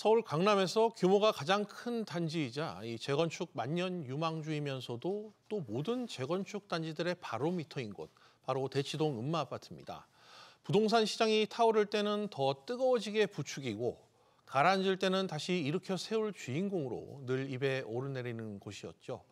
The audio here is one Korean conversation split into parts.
서울 강남에서 규모가 가장 큰 단지이자 이 재건축 만년 유망주이면서도 또 모든 재건축 단지들의 바로미터인 곳, 바로 대치동 음마 아파트입니다. 부동산 시장이 타오를 때는 더 뜨거워지게 부추기고 가라앉을 때는 다시 일으켜 세울 주인공으로 늘 입에 오르내리는 곳이었죠.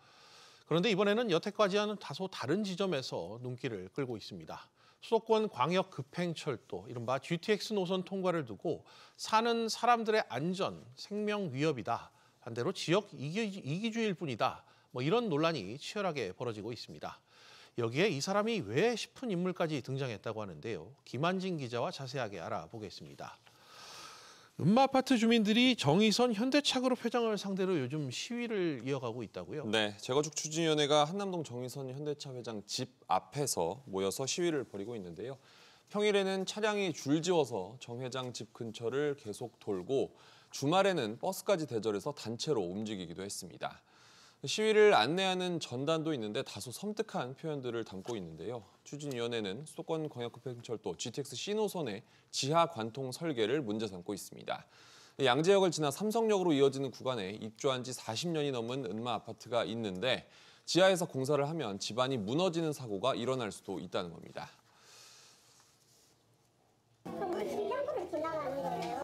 그런데 이번에는 여태까지와는 다소 다른 지점에서 눈길을 끌고 있습니다. 수도권 광역 급행철도, 이른바 GTX 노선 통과를 두고 사는 사람들의 안전, 생명 위협이다. 반대로 지역 이기, 주일 의 뿐이다. 뭐 이런 논란이 치열하게 벌어지고 있습니다. 여기에 이 사람이 왜 싶은 인물까지 등장했다고 하는데요. 김한진 기자와 자세하게 알아보겠습니다. 음마 아파트 주민들이 정의선 현대차그룹 회장을 상대로 요즘 시위를 이어가고 있다고요? 네, 재건축 추진위원회가 한남동 정의선 현대차 회장 집 앞에서 모여서 시위를 벌이고 있는데요. 평일에는 차량이 줄지어서 정 회장 집 근처를 계속 돌고 주말에는 버스까지 대절해서 단체로 움직이기도 했습니다. 시위를 안내하는 전단도 있는데 다소 섬뜩한 표현들을 담고 있는데요. 추진위원회는 수도권 광역급행철도 GTX 신호선의 지하 관통 설계를 문제 삼고 있습니다. 양재역을 지나 삼성역으로 이어지는 구간에 입주한 지 40년이 넘은 은마 아파트가 있는데 지하에서 공사를 하면 집안이 무너지는 사고가 일어날 수도 있다는 겁니다. 그럼 뭐 지나가는 거예요?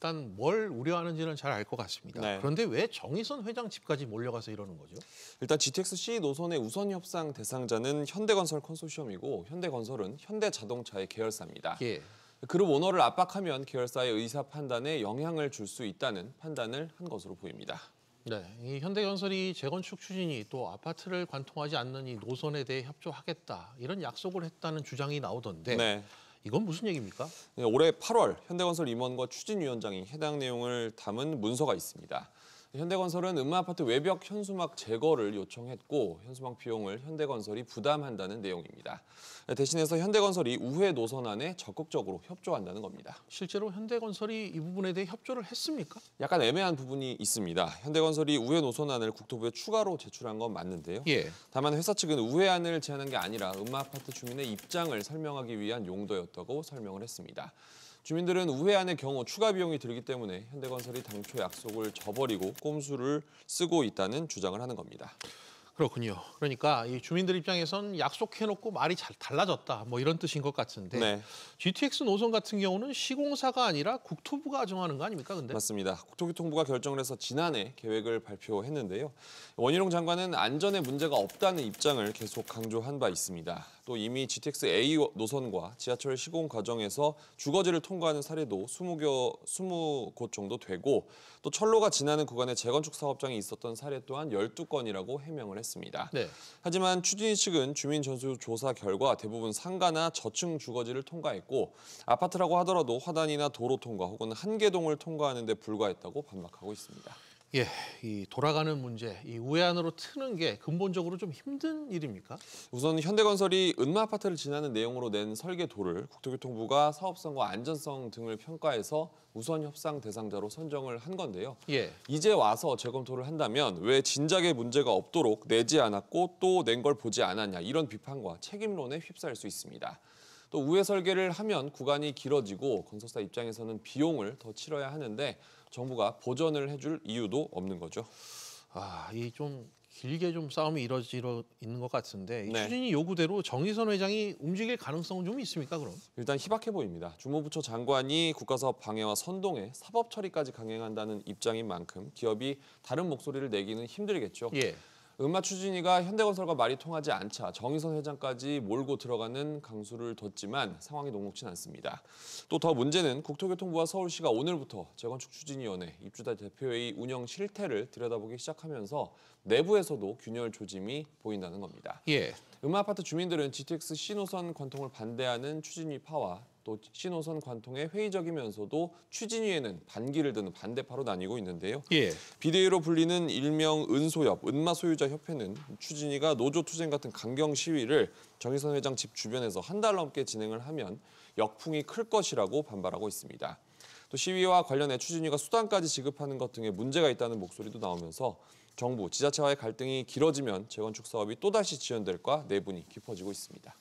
일단 뭘 우려하는지는 잘 알 것 같습니다. 네. 그런데 왜 정의선 회장 집까지 몰려가서 이러는 거죠? 일단 GTX-C 노선의 우선 협상 대상자는 현대건설 컨소시엄이고 현대건설은 현대자동차의 계열사입니다. 예. 그룹 오너를 압박하면 계열사의 의사 판단에 영향을 줄 수 있다는 판단을 한 것으로 보입니다. 네, 이 현대건설이 재건축 추진이 또 아파트를 관통하지 않는 이 노선에 대해 협조하겠다 이런 약속을 했다는 주장이 나오던데 네. 이건 무슨 얘기입니까? 네, 올해 8월 현대건설 임원과 추진위원장이 해당 내용을 담은 문서가 있습니다. 현대건설은 음마아파트 외벽 현수막 제거를 요청했고 현수막 비용을 현대건설이 부담한다는 내용입니다. 대신해서 현대건설이 우회 노선안에 적극적으로 협조한다는 겁니다. 실제로 현대건설이 이 부분에 대해 협조를 했습니까? 약간 애매한 부분이 있습니다. 현대건설이 우회 노선안을 국토부에 추가로 제출한 건 맞는데요. 예. 다만 회사 측은 우회안을 제안한 게 아니라 음마아파트 주민의 입장을 설명하기 위한 용도였다고 설명을 했습니다. 주민들은 우회안의 경우 추가 비용이 들기 때문에 현대건설이 당초 약속을 저버리고 꼼수를 쓰고 있다는 주장을 하는 겁니다. 그렇군요. 그러니까 이 주민들 입장에선 약속해놓고 말이 잘 달라졌다 뭐 이런 뜻인 것 같은데 네. GTX 노선 같은 경우는 시공사가 아니라 국토부가 정하는 거 아닙니까? 근데 맞습니다. 국토교통부가 결정을 해서 지난해 계획을 발표했는데요. 원희룡 장관은 안전에 문제가 없다는 입장을 계속 강조한 바 있습니다. 또 이미 GTX A 노선과 지하철 시공 과정에서 주거지를 통과하는 사례도 20여, 20곳 정도 되고 또 철로가 지나는 구간에 재건축 사업장이 있었던 사례 또한 12건이라고 해명을 했습니다. 했습니다. 네. 하지만 추진희 측은 주민 전수 조사 결과 대부분 상가나 저층 주거지를 통과했고 아파트라고 하더라도 화단이나 도로 통과 혹은 한계동을 통과하는 데 불과했다고 반박하고 있습니다. 예, 이 돌아가는 문제, 이 우회안으로 트는 게 근본적으로 좀 힘든 일입니까? 우선 현대건설이 은마 아파트를 지나는 내용으로 낸 설계도를 국토교통부가 사업성과 안전성 등을 평가해서 우선 협상 대상자로 선정을 한 건데요. 예. 이제 와서 재검토를 한다면 왜 진작에 문제가 없도록 내지 않았고 또 낸 걸 보지 않았냐 이런 비판과 책임론에 휩싸일 수 있습니다. 또 우회 설계를 하면 구간이 길어지고 건설사 입장에서는 비용을 더 치러야 하는데 정부가 보전을 해줄 이유도 없는 거죠. 아, 이 좀 길게 좀 싸움이 이뤄지러 있는 것 같은데 네. 추진이 요구대로 정의선 회장이 움직일 가능성은 좀 있습니까 그럼? 일단 희박해 보입니다. 주무부처 장관이 국가사업 방해와 선동에 사법 처리까지 강행한다는 입장인 만큼 기업이 다른 목소리를 내기는 힘들겠죠. 예. 음마 추진위가 현대건설과 말이 통하지 않자 정의선 회장까지 몰고 들어가는 강수를 뒀지만 상황이 녹록진 않습니다. 또 더 문제는 국토교통부와 서울시가 오늘부터 재건축 추진위원회 입주자 대표회의 운영 실태를 들여다보기 시작하면서 내부에서도 균열 조짐이 보인다는 겁니다. 예. 음마 아파트 주민들은 GTX C 노선 관통을 반대하는 추진위 파와 또 신호선 관통에 회의적이면서도 추진위에는 반기를 드는 반대파로 나뉘고 있는데요. 예. 비대위로 불리는 일명 은소협, 은마 소유자 협회는 추진위가 노조 투쟁 같은 강경 시위를 정의선 회장 집 주변에서 한 달 넘게 진행을 하면 역풍이 클 것이라고 반발하고 있습니다. 또 시위와 관련해 추진위가 수단까지 지급하는 것 등의 문제가 있다는 목소리도 나오면서 정부, 지자체와의 갈등이 길어지면 재건축 사업이 또다시 지연될까 내분이 깊어지고 있습니다.